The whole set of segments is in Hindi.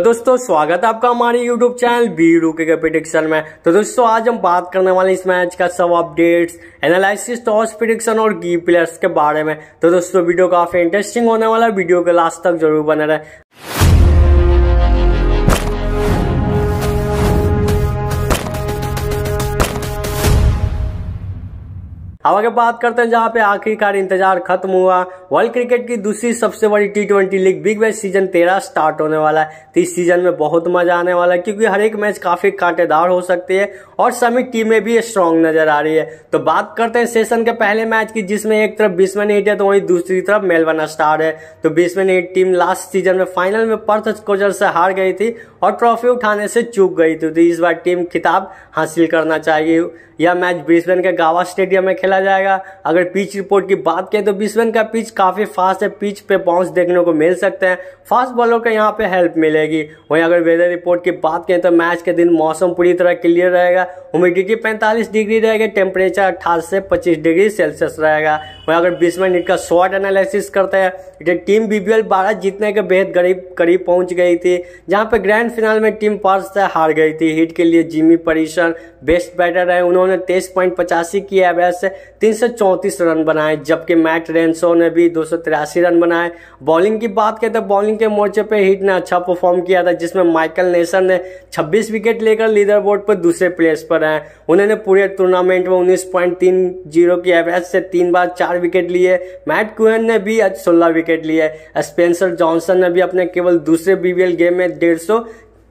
तो दोस्तों स्वागत है आपका हमारे YouTube चैनल बी बीरू के प्रिडिक्शन में तो दोस्तों आज हम बात करने वाले इस मैच का सब अपडेट्स एनालिसिस टॉस प्रिडिक्शन और की प्लेयर्स के बारे में तो दोस्तों वीडियो काफी इंटरेस्टिंग होने वाला है वीडियो के लास्ट तक जरूर बने रहे अब अगर बात करते हैं जहां पे आखिरकार इंतजार खत्म हुआ वर्ल्ड क्रिकेट की दूसरी सबसे बड़ी T twenty league Big Bash season तेरह स्टार्ट होने वाला है तो इस सीजन में बहुत मजा आने वाला है क्योंकि हर एक मैच काफी कांटेदार हो सकती है और सभी टीमें भी स्ट्रांग नजर आ रही है तो बात करते हैं सेशन के पहले मैच की जिसमें एक तरफ बीसमैन हिट है तो वही दूसरी तरफ मेलबर्न स्टार है तो बीसमैन हिट टीम लास्ट सीजन में फाइनल में पर्थ कोजर से हार गई थी और ट्रॉफी उठाने से चूक गई थी तो इस बार टीम खिताब हासिल करना चाहिए यह मैच ब्रिस्बेन के गावा स्टेडियम में खेला खेला जाएगा अगर पिच रिपोर्ट की बात करें तो बिस्वन का पिच काफ़ी फास्ट है पिच पे बाउंस देखने को मिल सकते हैं फास्ट बॉलर का यहाँ पे हेल्प मिलेगी वहीं अगर वेदर रिपोर्ट की बात करें तो मैच के दिन मौसम पूरी तरह क्लियर रहेगा ह्यूमिडिटी पैंतालीस डिग्री रहेगा टेम्परेचर अट्ठाईस से पच्चीस डिग्री सेल्सियस रहेगा और अगर बिस्मन का शॉर्ट एनालिसिस करते हैं इधर टीम बीबीएल बारह जीतने के बेहद गरीब करीब पहुंच गई थी जहां पर ग्रैंड फिनाल में टीम पार्स हार गई थी हिट के लिए जिमी परिसर बेस्ट बैटर है उन्होंने तेईस पॉइंट पचासी की एवरेज से तीन सौ चौंतीस रन बनाए जबकि मैट रेंसो ने भी दो सौ तिरासी रन बनाए बॉलिंग की बात करें तो बॉलिंग के मोर्चे पर हिट ने अच्छा परफॉर्म किया था जिसमें माइकल नेसन ने छब्बीस विकेट लेकर लीडर बोर्ड पर दूसरे प्लेस पर आए उन्होंने पूरे टूर्नामेंट में उन्नीस पॉइंट तीन जीरो की एवरेज से तीन बार चार विकेट लिए मैट कुहन ने भी आज सोलह विकेट लिए स्पेंसर जॉनसन ने भी अपने केवल दूसरे बीबीएल गेम में डेढ़ सौ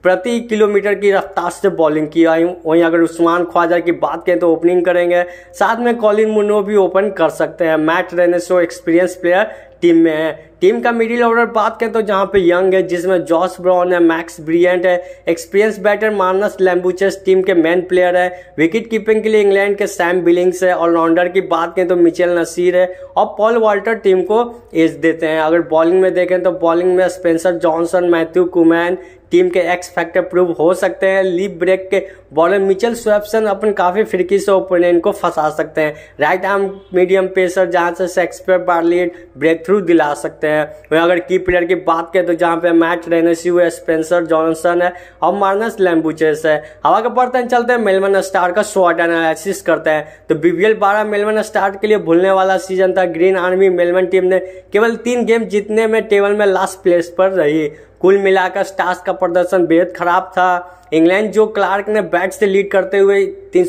प्रति किलोमीटर की रफ्तार से बॉलिंग किया वहीं अगर उस्मान ख्वाजा की बात करें तो ओपनिंग करेंगे साथ में कॉलिन मुनो भी ओपन कर सकते हैं Matt Renshaw experience player team में है टीम का मिडिल ऑर्डर बात करें तो जहाँ पे यंग है जिसमें जॉस ब्राउन है मैक्स ब्रियंट है एक्सपीरियंस बैटर मानस लैम्बूचेस टीम के मेन प्लेयर है विकेट कीपिंग के लिए इंग्लैंड के सैम बिलिंग्स है ऑलराउंडर की बात करें तो मिचेल नसीर है और पॉल वाल्टर टीम को एज देते हैं अगर बॉलिंग में देखें तो बॉलिंग में Spencer Johnson Matthew Kuhnemann team के एक्स फैक्टर प्रूव हो सकते हैं लीप ब्रेक के बॉलर मिचल स्वेप्सन अपन काफ़ी फिरकी से ओपोनेंट को फंसा सकते हैं राइट आर्म मीडियम पेसर जहां से शेक्सपियर बार्लियट ब्रेक थ्रू दिला सकते हैं वहीं अगर की प्लेयर की बात करें तो जहां पे मैच रेनसी हुए स्पेंसर जॉनसन है और मार्नस लैम्बुचेस है हवा के बर्तन चलते हैं मेलबर्न स्टार का शॉर्ट एनालिसिस करते हैं तो बीबीएल बारह मेलबर्न स्टार के लिए भूलने वाला सीजन था ग्रीन आर्मी मेलबर्न टीम ने केवल तीन गेम जीतने में टेबल में लास्ट प्लेस पर रही कुल मिलाकर स्टार्स का प्रदर्शन बेहद खराब था इंग्लैंड जो क्लार्क ने बैट से लीड करते हुए तीन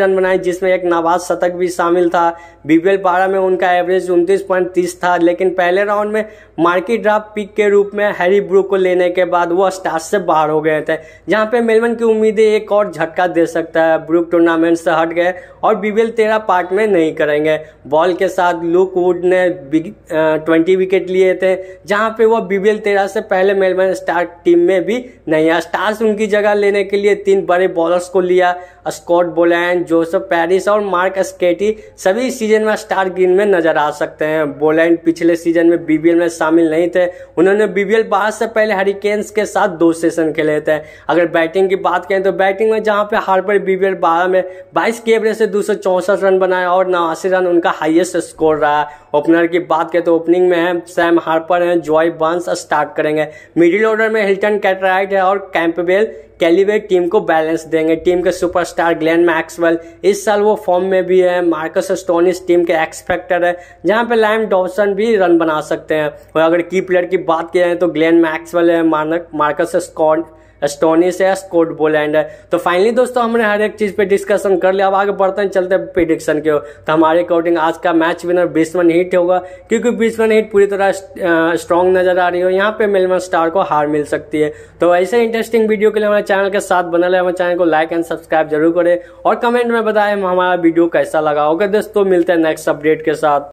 रन बनाए जिसमें एक नवाज शतक भी शामिल था बीबीएल बारह में उनका एवरेज उनतीस पॉइंट तीस था लेकिन पहले राउंड में मार्की ड्राफ्ट पिक के रूप में हैरी ब्रूक को लेने के बाद वो स्टार्स से बाहर हो गए थे जहां पे मेलबर्न की उम्मीदें एक और झटका दे सकता है ब्रूक टूर्नामेंट से हट गए और बीबीएल तेरह पार्ट में नहीं करेंगे बॉल के साथ लुक वुड ने ट्वेंटी विकेट लिए थे जहाँ पे वह बीबीएल तेरह से पहले इलेवन स्टार टीम में भी नहीं है स्टार्स उनकी जगह लेने के लिए तीन बड़े बॉलर्स को लिया स्कॉट बोलैन जोसेफ पैरिस और मार्क स्केटी सभी सीजन में स्टार ग्रीन में नजर आ सकते हैं बोलैन पिछले सीजन में बीबीएल में शामिल नहीं थे उन्होंने बीबीएल बाहर से पहले हरिकेन्स के साथ दो सेशन खेले थे अगर बैटिंग की बात करें तो बैटिंग में जहाँ पे पर बीबीएल बारह में बाईस के एवरेज से दो रन बनाए और नवासी रन उनका हाइएस्ट स्कोर रहा ओपनर की बात करें तो ओपनिंग में है सैम हार्पर हैं जॉय बंस स्टार्ट करेंगे मिडिल ऑर्डर में हिल्टन कैटराइट है और कैंपबेल कैलीवे टीम को बैलेंस देंगे टीम के सुपरस्टार ग्लेन मैक्सवेल इस साल वो फॉर्म में भी है मार्कस स्टोनिस टीम के एक्सपेक्टर है जहां पे लाइम डॉसन भी रन बना सकते हैं और अगर की प्लेयर की बात किया जाए तो ग्लेन मैक्सवेल है मार्कस स्कॉट स्टोनिस है स्कोट बोलैंड है तो फाइनली दोस्तों हमने हर एक चीज़ पे डिस्कशन कर लिया अब आगे बढ़ते हैं चलते हैं प्रिडिक्शन के तो हमारे अकॉर्डिंग आज का मैच विनर बिस्मन हिट होगा क्योंकि बिस्मन हिट पूरी तरह स्ट्रांग नजर आ रही हो यहाँ पे मेलमन स्टार को हार मिल सकती है तो ऐसे इंटरेस्टिंग वीडियो के लिए हमारे चैनल के साथ बना रहे हमारे चैनल को लाइक एंड सब्सक्राइब जरूर करें और कमेंट में बताएं हमारा वीडियो कैसा लगा होगा दोस्तों मिलते हैं नेक्स्ट अपडेट के साथ